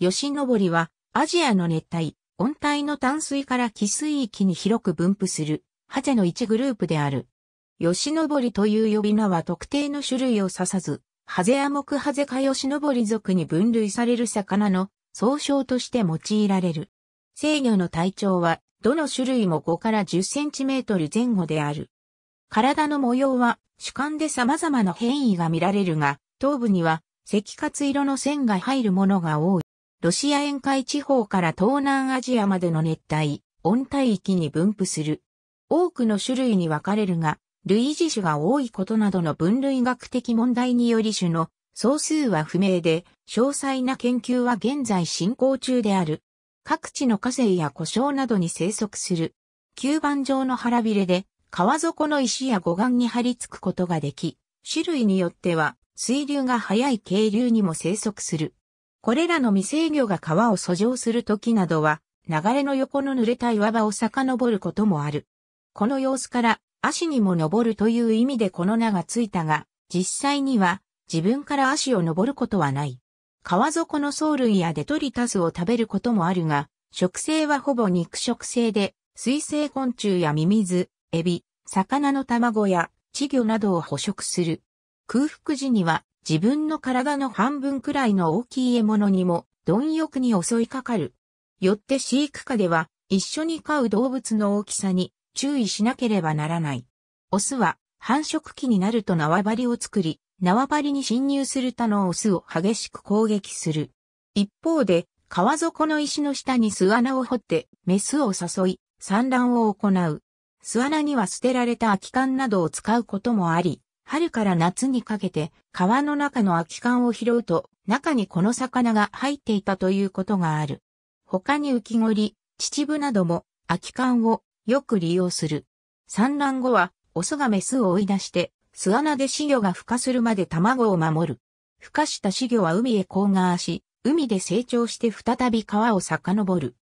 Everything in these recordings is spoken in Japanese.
ヨシノボリは、アジアの熱帯、温帯の淡水から気水域に広く分布する、ハゼの一グループである。ヨシノボリという呼び名は特定の種類を指さず、ハゼアモクハゼヨシノボリ族に分類される魚の総称として用いられる。制御の体長は、どの種類も5から10センチメートル前後である。体の模様は主観で様々な変異が見られるが、頭部には赤活色の線が入るものが多い。ロシア沿海地方から東南アジアまでの熱帯、温帯域に分布する。多くの種類に分かれるが、類似種が多いことなどの分類学的問題により種の総数は不明で、詳細な研究は現在進行中である。各地の河川や故障などに生息する。吸盤状の腹びれで、川底の石や護岸に張り付くことができ、種類によっては、水流が速い渓流にも生息する。これらの未成魚が川を遡上する時などは、流れの横の濡れた岩場を遡ることもある。この様子から、足にも登るという意味でこの名がついたが、実際には自分から足を登ることはない。川底の藻類やデトリタスを食べることもあるが、食性はほぼ肉食性で、水生昆虫やミミズ、エビ、魚の卵や稚魚などを捕食する。空腹時には自分の体の半分くらいの大きい獲物にも、貪欲に襲いかかる。よって飼育下では、一緒に飼う動物の大きさに注意しなければならない。オスは、繁殖期になると縄張りを作り、縄張りに侵入する他のオスを激しく攻撃する。一方で、川底の石の下に巣穴を掘って、メスを誘い、産卵を行う。巣穴には捨てられた空き缶などを使うこともあり、春から夏にかけて川の中の空き缶を拾うと中にこの魚が入っていたということがある。他に浮き彫り、秩父なども空き缶をよく利用する。産卵後はオスがメスを追い出して巣穴で死魚が孵化するまで卵を守る。孵化した死魚は海へ抗がし、海で成長して再び川を遡る。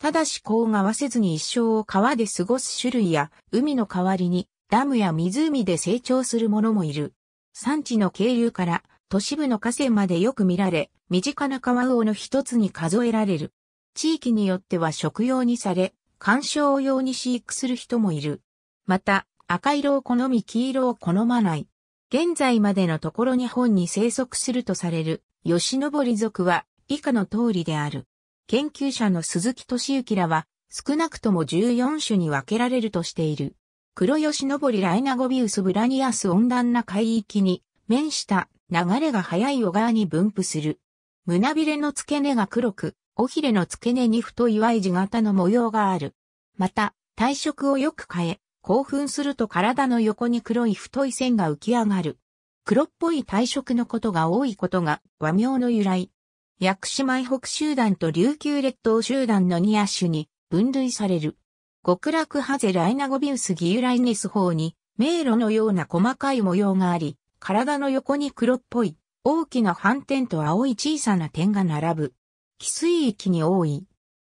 ただし抗がわせずに一生を川で過ごす種類や海の代わりにダムや湖で成長するものもいる。産地の渓流から都市部の河川までよく見られ、身近な川魚の一つに数えられる。地域によっては食用にされ、観賞用に飼育する人もいる。また、赤色を好み黄色を好まない。現在までのところ日本に生息するとされる、吉登族は以下の通りである。研究者の鈴木敏之らは、少なくとも14種に分けられるとしている。黒吉登ライナゴビウスブラニアス温暖な海域に面した流れが速い小川に分布する。胸びれの付け根が黒く、尾ひれの付け根に太い Y 字型の模様がある。また、体色をよく変え、興奮すると体の横に黒い太い線が浮き上がる。黒っぽい体色のことが多いことが和名の由来。薬師前北集団と琉球列島集団の2シ種に分類される。極楽ハゼライナゴビウスギユライネス法に迷路のような細かい模様があり、体の横に黒っぽい大きな斑点と青い小さな点が並ぶ。寄水域に多い。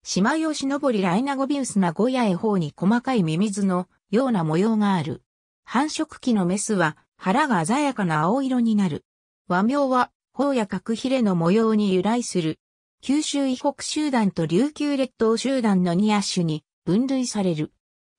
島吉登りライナゴビウスなゴヤエ方に細かいミミズのような模様がある。繁殖期のメスは腹が鮮やかな青色になる。和名は、方や角ヒレの模様に由来する。九州以北集団と琉球列島集団の2亜種に分類される。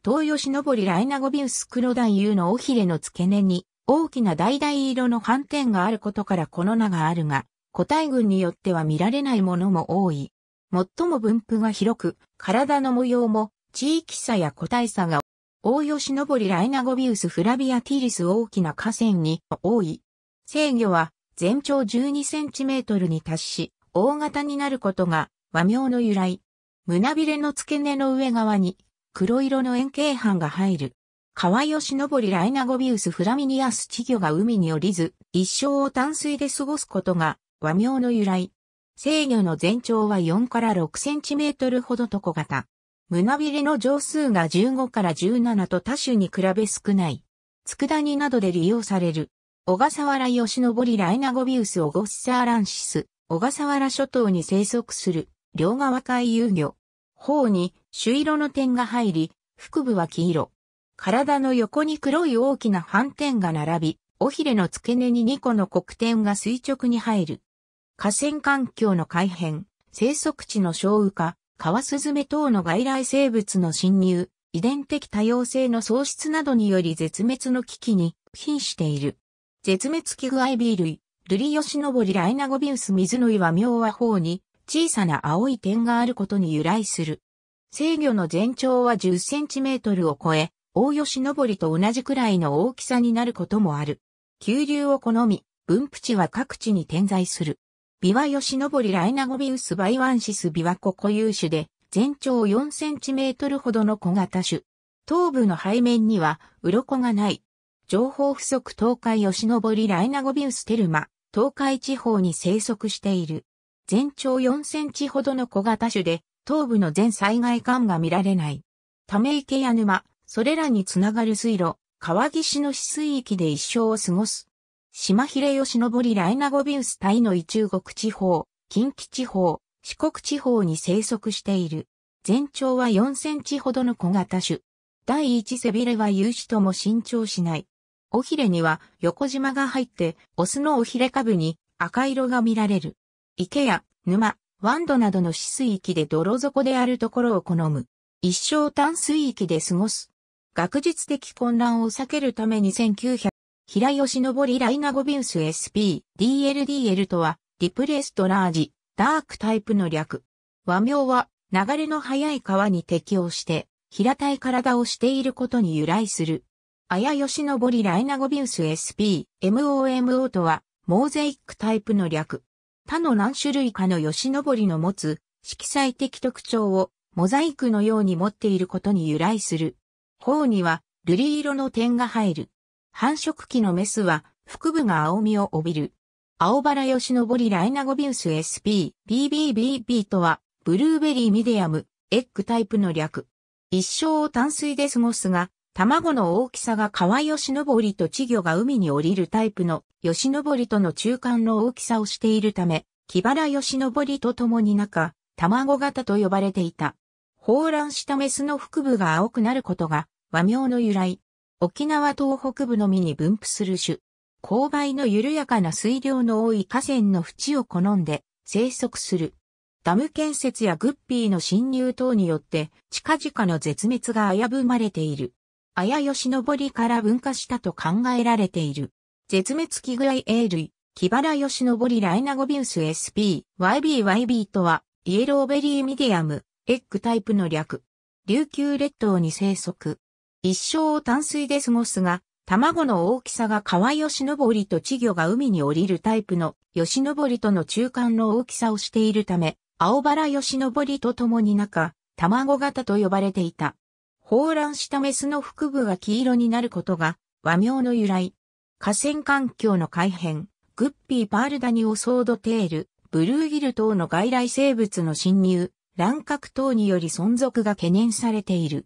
東吉野堀ライナゴビウス黒男優の尾ひれの付け根に大きな橙色の斑点があることからこの名があるが、個体群によっては見られないものも多い。最も分布が広く、体の模様も地域差や個体差が大吉登堀ライナゴビウスフラビアティリス大きな河川に多い。制御は全長12センチメートルに達し、大型になることが和名の由来。胸びれの付け根の上側に、黒色の円形斑が入る。川吉登りライナゴビウスフラミニアス稚魚が海に降りず、一生を淡水で過ごすことが和名の由来。制御の全長は4から6センチメートルほどと小型。胸びれの乗数が15から17と多種に比べ少ない。佃煮などで利用される。小笠原吉登りライナゴビウスオゴッサーランシス。小笠原諸島に生息する両側海遊魚。頬に朱色の点が入り、腹部は黄色。体の横に黒い大きな斑点が並び、尾ひれの付け根に2個の黒点が垂直に入る。河川環境の改変、生息地の小雨化、川スズメ等の外来生物の侵入、遺伝的多様性の喪失などにより絶滅の危機に瀕している。絶滅危惧アイビー類、ルリヨシノボリライナゴビウス水の岩明和方に、小さな青い点があることに由来する。制御の全長は10センチメートルを超え、大吉登りと同じくらいの大きさになることもある。急流を好み、分布地は各地に点在する。ビワヨシノボリライナゴビウスバイワンシスビワコ固有種で、全長4センチメートルほどの小型種。頭部の背面には、鱗がない。情報不足東海ヨシノボリライナゴビウステルマ、東海地方に生息している。全長4センチほどの小型種で、頭部の全災害感が見られない。ため池や沼、それらにつながる水路、川岸の止水域で一生を過ごす。島秀のぼりライナゴビウス隊の異中国地方、近畿地方、四国地方に生息している。全長は4センチほどの小型種。第一背びれは有志とも伸長しない。尾ひれには横縞が入って、オスの尾ひれ下部に赤色が見られる。池や沼、ワンドなどの死水域で泥底であるところを好む。一生淡水域で過ごす。学術的混乱を避けるために1900、平吉昇ライナゴビウス SP、DLDL とは、リプレストラージ、ダークタイプの略。和名は、流れの速い川に適応して、平たい体をしていることに由来する。綾吉りライナゴビウス SP、MOMO とは、モーゼイックタイプの略。他の何種類かの吉登りの持つ色彩的特徴をモザイクのように持っていることに由来する。頬には瑠璃色の点が入る。繁殖期のメスは腹部が青みを帯びる。青バノ吉登ライナゴビウス SP、BBBB とは、ブルーベリーミディアム、エッグタイプの略。一生を淡水で過ごすが、卵の大きさが川吉登と稚魚が海に降りるタイプの吉登との中間の大きさをしているため、木原吉登と共に中、卵型と呼ばれていた。放卵したメスの腹部が青くなることが和名の由来。沖縄東北部の実に分布する種。勾配の緩やかな水量の多い河川の淵を好んで生息する。ダム建設やグッピーの侵入等によって近々の絶滅が危ぶまれている。綾吉登から分化したと考えられている。絶滅危惧愛 A 類、木原義信ライナゴビウス SP、YBYB とは、イエローベリーミディアム、エッグタイプの略。琉球列島に生息。一生を淡水で過ごすが、卵の大きさが川吉登と稚魚が海に降りるタイプの吉登との中間の大きさをしているため、青原吉登と共に中、卵型と呼ばれていた。放卵したメスの腹部が黄色になることが和名の由来。河川環境の改変、グッピーパールダニオソードテール、ブルーギル等の外来生物の侵入、乱獲等により存続が懸念されている。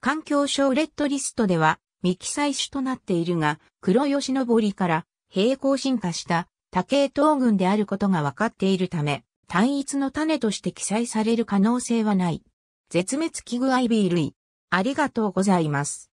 環境省レッドリストでは未記載種となっているが、黒吉登りから平行進化した多系統群であることが分かっているため、単一の種として記載される可能性はない。絶滅危惧アイビー類。ありがとうございます。